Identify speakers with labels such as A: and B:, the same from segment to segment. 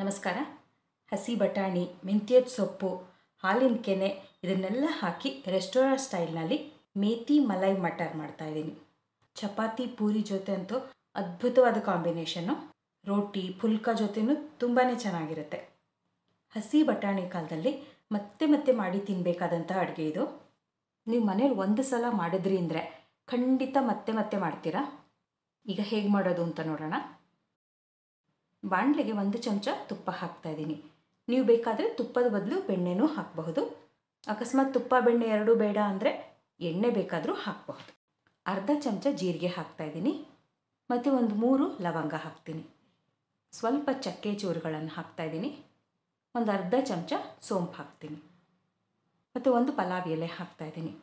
A: ನಮಸ್ಕಾರ ಹಸಿ ಬಟಾಣಿ ಮೆಂತ್ಯದ ಸೊಪ್ಪು ಹಾಲಿನ ಕೆನೆ ಇದನ್ನೆಲ್ಲ ಹಾಕಿ ರೆಸ್ಟೋರೆಂಟ್ ಸ್ಟೈಲ್ನಲ್ಲಿ ಮೇತಿ ಮಲೈ ಮಟರ್ ಮಾಡ್ತಾ ಚಪಾತಿ ಪೂರಿ ಜೊತೆ ಅಂತೂ ಅದ್ಭುತವಾದ ಕಾಂಬಿನೇಷನ್ನು ರೋಟಿ ಫುಲ್ಕ ಜೊತೆನೂ ತುಂಬಾ ಚೆನ್ನಾಗಿರುತ್ತೆ ಹಸಿ ಬಟಾಣಿ ಕಾಲದಲ್ಲಿ ಮತ್ತೆ ಮತ್ತೆ ಮಾಡಿ ತಿನ್ನಬೇಕಾದಂಥ ಅಡುಗೆ ಇದು ನೀವು ಮನೇಲಿ ಒಂದು ಸಲ ಮಾಡಿದ್ರಿ ಅಂದರೆ ಖಂಡಿತ ಮತ್ತೆ ಮತ್ತೆ ಮಾಡ್ತೀರಾ ಈಗ ಹೇಗೆ ಮಾಡೋದು ಅಂತ ನೋಡೋಣ ಬಾಣಲೆಗೆ ಒಂದು ಚಮಚ ತುಪ್ಪ ಹಾಕ್ತಾ ಇದ್ದೀನಿ ನೀವು ಬೇಕಾದರೆ ತುಪ್ಪದ ಬದಲು ಬೆಣ್ಣೆನೂ ಹಾಕಬಹುದು ಅಕಸ್ಮಾತ್ ತುಪ್ಪ ಬೆಣ್ಣೆ ಎರಡೂ ಬೇಡ ಅಂದರೆ ಎಣ್ಣೆ ಬೇಕಾದರೂ ಹಾಕಬಹುದು ಅರ್ಧ ಚಮಚ ಜೀರಿಗೆ ಹಾಕ್ತಾ ಇದ್ದೀನಿ ಮತ್ತು ಒಂದು ಮೂರು ಲವಂಗ ಹಾಕ್ತೀನಿ ಸ್ವಲ್ಪ ಚಕ್ಕೆ ಚೂರುಗಳನ್ನು ಇದ್ದೀನಿ ಒಂದು ಅರ್ಧ ಚಮಚ ಸೋಂಪು ಹಾಕ್ತೀನಿ ಮತ್ತು ಒಂದು ಪಲಾವ್ ಎಲೆ ಇದ್ದೀನಿ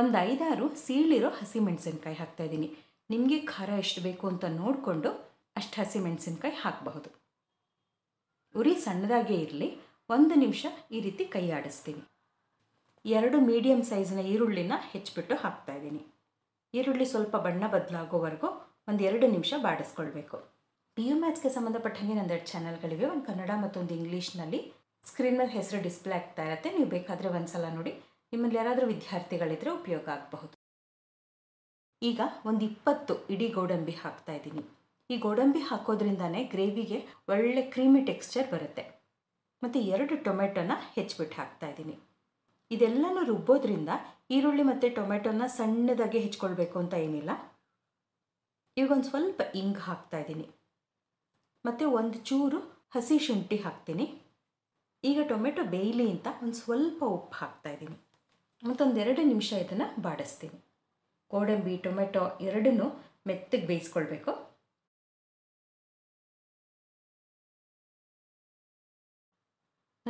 A: ಒಂದು ಐದಾರು ಸೀಳಿರೋ ಹಸಿಮೆಣಸಿನ್ಕಾಯಿ ಹಾಕ್ತಾಯಿದ್ದೀನಿ ನಿಮಗೆ ಖಾರ ಎಷ್ಟು ಬೇಕು ಅಂತ ನೋಡಿಕೊಂಡು ಅಷ್ಟು ಹಸಿಮೆಣಸಿನ್ಕಾಯಿ ಹಾಕಬಹುದು ಉರಿ ಸಣ್ಣದಾಗೇ ಇರಲಿ ಒಂದು ನಿಮಿಷ ಈ ರೀತಿ ಕೈ ಆಡಿಸ್ತೀನಿ ಎರಡು ಮೀಡಿಯಮ್ ಸೈಜ್ನ ಈರುಳ್ಳಿನ ಹೆಚ್ಚಿಬಿಟ್ಟು ಇದ್ದೀನಿ ಈರುಳ್ಳಿ ಸ್ವಲ್ಪ ಬಣ್ಣ ಬದಲಾಗೋವರೆಗೂ ಒಂದು ಎರಡು ನಿಮಿಷ ಬಾಡಿಸ್ಕೊಳ್ಬೇಕು ಪಿ ಯು ಮ್ಯಾಚ್ಗೆ ಸಂಬಂಧಪಟ್ಟ ಹಾಗೆ ನಂದೆರಡು ಚಾನಲ್ಗಳಿವೆ ಒಂದು ಕನ್ನಡ ಮತ್ತೊಂದು ಇಂಗ್ಲೀಷ್ನಲ್ಲಿ ಸ್ಕ್ರೀನ್ ಮೇಲೆ ಹೆಸರು ಡಿಸ್ಪ್ಲೇ ಆಗ್ತಾ ಇರುತ್ತೆ ನೀವು ಬೇಕಾದರೆ ಒಂದು ಸಲ ನೋಡಿ ನಿಮ್ಮಲ್ಲಿ ಯಾರಾದರೂ ವಿದ್ಯಾರ್ಥಿಗಳಿದ್ರೆ ಉಪಯೋಗ ಆಗಬಹುದು ಈಗ ಒಂದು ಇಪ್ಪತ್ತು ಇಡೀ ಗೋಡಂಬಿ ಹಾಕ್ತಾ ಇದ್ದೀನಿ ಈ ಗೋಡಂಬಿ ಹಾಕೋದ್ರಿಂದನೇ ಗ್ರೇವಿಗೆ ಒಳ್ಳೆ ಕ್ರೀಮಿ ಟೆಕ್ಸ್ಚರ್ ಬರುತ್ತೆ ಮತ್ತು ಎರಡು ಟೊಮೆಟೊನ ಹೆಚ್ಚಿಬಿಟ್ಟು ಇದ್ದೀನಿ ಇದೆಲ್ಲನೂ ರುಬ್ಬೋದ್ರಿಂದ ಈರುಳ್ಳಿ ಮತ್ತು ಟೊಮೆಟೊನ ಸಣ್ಣದಾಗಿ ಹೆಚ್ಕೊಳ್ಬೇಕು ಅಂತ ಏನಿಲ್ಲ ಒಂದು ಸ್ವಲ್ಪ ಇಂಗ್ ಇದ್ದೀನಿ ಮತ್ತು ಒಂದು ಚೂರು ಹಸಿ ಶುಂಠಿ ಹಾಕ್ತೀನಿ ಈಗ ಟೊಮೆಟೊ ಬೇಯಲಿ ಅಂತ ಒಂದು ಸ್ವಲ್ಪ ಉಪ್ಪು ಹಾಕ್ತಾಯಿದ್ದೀನಿ ಮತ್ತೊಂದೆರಡು ನಿಮಿಷ ಇದನ್ನು ಬಾಡಿಸ್ತೀನಿ ಗೋಡಂಬಿ ಟೊಮೆಟೊ ಎರಡನ್ನೂ ಮೆತ್ತಗೆ ಬೇಯಿಸ್ಕೊಳ್ಬೇಕು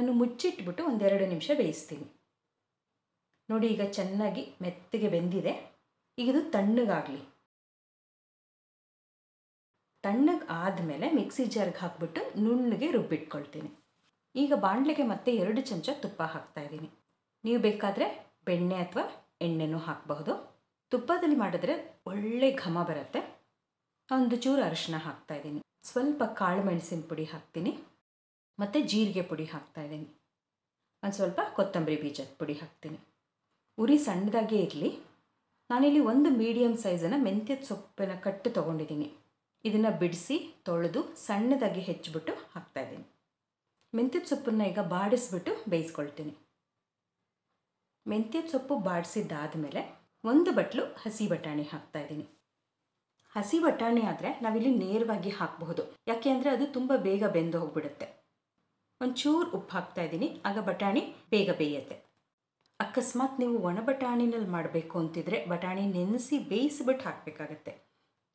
A: ನಾನು ಮುಚ್ಚಿಟ್ಬಿಟ್ಟು ಒಂದೆರಡು ನಿಮಿಷ ಬೇಯಿಸ್ತೀನಿ ನೋಡಿ ಈಗ ಚೆನ್ನಾಗಿ ಮೆತ್ತಗೆ ಬೆಂದಿದೆ ಈಗ ಇದು ತಣ್ಣಗಾಗಲಿ ತಣ್ಣಗೆ ಆದಮೇಲೆ ಮಿಕ್ಸಿ ಜಾರ್ಗೆ ಹಾಕ್ಬಿಟ್ಟು ನುಣ್ಣಗೆ ರುಬ್ಬಿಟ್ಕೊಳ್ತೀನಿ ಈಗ ಬಾಣಲೆಗೆ ಮತ್ತೆ ಎರಡು ಚಮಚ ತುಪ್ಪ ಹಾಕ್ತಾಯಿದ್ದೀನಿ ನೀವು ಬೇಕಾದರೆ ಬೆಣ್ಣೆ ಅಥವಾ ಎಣ್ಣೆನೂ ಹಾಕಬಹುದು ತುಪ್ಪದಲ್ಲಿ ಮಾಡಿದ್ರೆ ಒಳ್ಳೆ ಘಮ ಬರುತ್ತೆ ಒಂದು ಚೂರು ಅರಿಶಿನ ಹಾಕ್ತಾಯಿದ್ದೀನಿ ಸ್ವಲ್ಪ ಕಾಳು ಮೆಣಸಿನ ಪುಡಿ ಹಾಕ್ತೀನಿ ಮತ್ತು ಜೀರಿಗೆ ಪುಡಿ ಇದ್ದೀನಿ ಒಂದು ಸ್ವಲ್ಪ ಕೊತ್ತಂಬರಿ ಬೀಜದ ಪುಡಿ ಹಾಕ್ತೀನಿ ಉರಿ ಸಣ್ಣದಾಗೇ ಇರಲಿ ನಾನಿಲ್ಲಿ ಒಂದು ಮೀಡಿಯಮ್ ಸೈಜನ್ನು ಮೆಂತ್ಯದ ಸೊಪ್ಪಿನ ಕಟ್ಟು ತೊಗೊಂಡಿದ್ದೀನಿ ಇದನ್ನು ಬಿಡಿಸಿ ತೊಳೆದು ಸಣ್ಣದಾಗಿ ಹೆಚ್ಚಿಬಿಟ್ಟು ಹಾಕ್ತಾಯಿದ್ದೀನಿ ಮೆಂತ್ಯದ ಸೊಪ್ಪನ್ನು ಈಗ ಬಾಡಿಸ್ಬಿಟ್ಟು ಬೇಯಿಸ್ಕೊಳ್ತೀನಿ ಮೆಂತ್ಯದ ಸೊಪ್ಪು ಬಾಡಿಸಿದ್ದಾದಮೇಲೆ ಒಂದು ಬಟ್ಲು ಹಸಿ ಬಟಾಣಿ ಹಾಕ್ತಾಯಿದ್ದೀನಿ ಹಸಿ ಬಟಾಣಿ ಆದರೆ ನಾವಿಲ್ಲಿ ನೇರವಾಗಿ ಹಾಕಬಹುದು ಯಾಕೆ ಅಂದರೆ ಅದು ತುಂಬ ಬೇಗ ಬೆಂದು ಹೋಗ್ಬಿಡುತ್ತೆ ಒಂಚೂರು ಉಪ್ಪು ಹಾಕ್ತಾ ಇದ್ದೀನಿ ಆಗ ಬಟಾಣಿ ಬೇಗ ಬೇಯುತ್ತೆ ಅಕಸ್ಮಾತ್ ನೀವು ಒಣ ಬಟಾಣಿನಲ್ಲಿ ಮಾಡಬೇಕು ಅಂತಿದ್ರೆ ಬಟಾಣಿ ನೆನೆಸಿ ಬೇಯಿಸಿಬಿಟ್ಟು ಹಾಕಬೇಕಾಗತ್ತೆ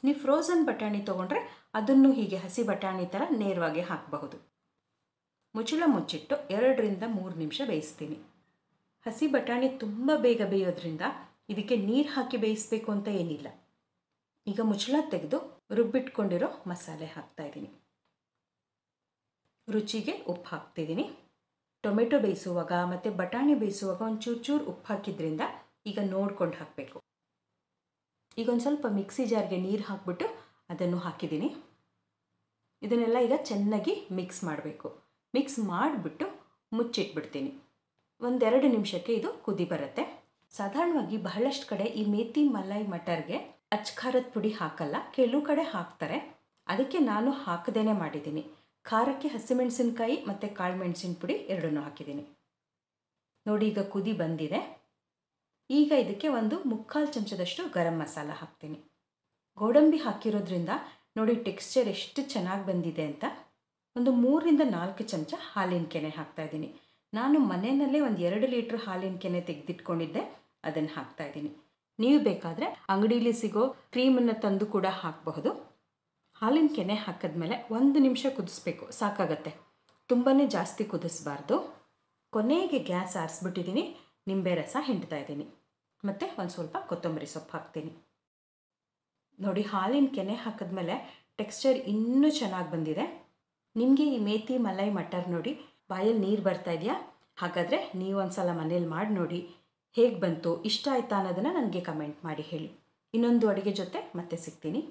A: ನೀವು ಫ್ರೋಝನ್ ಬಟಾಣಿ ತೊಗೊಂಡ್ರೆ ಅದನ್ನು ಹೀಗೆ ಹಸಿ ಬಟಾಣಿ ಥರ ನೇರವಾಗಿ ಹಾಕಬಹುದು ಮುಚ್ಚಳ ಮುಚ್ಚಿಟ್ಟು ಎರಡರಿಂದ ಮೂರು ನಿಮಿಷ ಬೇಯಿಸ್ತೀನಿ ಹಸಿ ಬಟಾಣಿ ತುಂಬ ಬೇಗ ಬೇಯೋದ್ರಿಂದ ಇದಕ್ಕೆ ನೀರು ಹಾಕಿ ಬೇಯಿಸಬೇಕು ಅಂತ ಏನಿಲ್ಲ ಈಗ ಮುಚ್ಚಳ ತೆಗೆದು ರುಬ್ಬಿಟ್ಕೊಂಡಿರೋ ಮಸಾಲೆ ಹಾಕ್ತಾ ಇದ್ದೀನಿ ರುಚಿಗೆ ಉಪ್ಪು ಹಾಕ್ತಿದ್ದೀನಿ ಟೊಮೆಟೊ ಬೇಯಿಸುವಾಗ ಮತ್ತು ಬಟಾಣಿ ಬೇಯಿಸುವಾಗ ಒಂದು ಚೂರು ಉಪ್ಪು ಹಾಕಿದ್ರಿಂದ ಈಗ ನೋಡ್ಕೊಂಡು ಹಾಕಬೇಕು ಈಗ ಒಂದು ಸ್ವಲ್ಪ ಮಿಕ್ಸಿ ಜಾರ್ಗೆ ನೀರು ಹಾಕ್ಬಿಟ್ಟು ಅದನ್ನು ಹಾಕಿದ್ದೀನಿ ಇದನ್ನೆಲ್ಲ ಈಗ ಚೆನ್ನಾಗಿ ಮಿಕ್ಸ್ ಮಾಡಬೇಕು ಮಿಕ್ಸ್ ಮಾಡಿಬಿಟ್ಟು ಮುಚ್ಚಿಟ್ಬಿಡ್ತೀನಿ ಒಂದೆರಡು ನಿಮಿಷಕ್ಕೆ ಇದು ಕುದಿ ಬರುತ್ತೆ ಸಾಧಾರಣವಾಗಿ ಬಹಳಷ್ಟು ಕಡೆ ಈ ಮೇತಿ ಮಲೈ ಮಟರ್ಗೆ ಖಾರದ ಪುಡಿ ಹಾಕಲ್ಲ ಕೆಲವು ಕಡೆ ಹಾಕ್ತಾರೆ ಅದಕ್ಕೆ ನಾನು ಹಾಕದೇನೆ ಮಾಡಿದ್ದೀನಿ ಖಾರಕ್ಕೆ ಹಸಿಮೆಣಸಿನಕಾಯಿ ಮತ್ತು ಕಾಳು ಮೆಣಸಿನ ಪುಡಿ ಎರಡನ್ನೂ ಹಾಕಿದ್ದೀನಿ ನೋಡಿ ಈಗ ಕುದಿ ಬಂದಿದೆ ಈಗ ಇದಕ್ಕೆ ಒಂದು ಮುಕ್ಕಾಲು ಚಮಚದಷ್ಟು ಗರಂ ಮಸಾಲ ಹಾಕ್ತೀನಿ ಗೋಡಂಬಿ ಹಾಕಿರೋದ್ರಿಂದ ನೋಡಿ ಟೆಕ್ಸ್ಚರ್ ಎಷ್ಟು ಚೆನ್ನಾಗಿ ಬಂದಿದೆ ಅಂತ ಒಂದು ಮೂರರಿಂದ ನಾಲ್ಕು ಚಮಚ ಹಾಲಿನ ಕೆನೆ ಹಾಕ್ತಾಯಿದ್ದೀನಿ ನಾನು ಮನೆಯಲ್ಲೇ ಒಂದು ಎರಡು ಲೀಟ್ರ್ ಹಾಲಿನ ಕೆನೆ ತೆಗೆದಿಟ್ಕೊಂಡಿದ್ದೆ ಅದನ್ನು ಹಾಕ್ತಾಯಿದ್ದೀನಿ ನೀವು ಬೇಕಾದರೆ ಅಂಗಡೀಲಿ ಸಿಗೋ ಕ್ರೀಮನ್ನು ತಂದು ಕೂಡ ಹಾಕಬಹುದು ಹಾಲಿನ ಕೆನೆ ಹಾಕಿದ್ಮೇಲೆ ಒಂದು ನಿಮಿಷ ಕುದಿಸ್ಬೇಕು ಸಾಕಾಗತ್ತೆ ತುಂಬಾ ಜಾಸ್ತಿ ಕುದಿಸ್ಬಾರ್ದು ಕೊನೆಗೆ ಗ್ಯಾಸ್ ಆರಿಸ್ಬಿಟ್ಟಿದ್ದೀನಿ ನಿಂಬೆ ರಸ ಹಿಂಡ್ತಾ ಇದ್ದೀನಿ ಮತ್ತು ಒಂದು ಸ್ವಲ್ಪ ಕೊತ್ತಂಬರಿ ಸೊಪ್ಪು ಹಾಕ್ತೀನಿ ನೋಡಿ ಹಾಲಿನ ಕೆನೆ ಹಾಕಿದ್ಮೇಲೆ ಟೆಕ್ಸ್ಚರ್ ಇನ್ನೂ ಚೆನ್ನಾಗಿ ಬಂದಿದೆ ನಿಮಗೆ ಈ ಮೇತಿ ಮಲೈ ಮಟರ್ ನೋಡಿ ಬಾಯಲ್ಲಿ ನೀರು ಬರ್ತಾ ಇದೆಯಾ ಹಾಗಾದರೆ ನೀವು ಒಂದು ಸಲ ಮನೇಲಿ ಮಾಡಿ ನೋಡಿ ಹೇಗೆ ಬಂತು ಇಷ್ಟ ಆಯಿತಾ ಅನ್ನೋದನ್ನು ನನಗೆ ಕಮೆಂಟ್ ಮಾಡಿ ಹೇಳಿ ಇನ್ನೊಂದು ಅಡುಗೆ ಜೊತೆ ಮತ್ತೆ ಸಿಗ್ತೀನಿ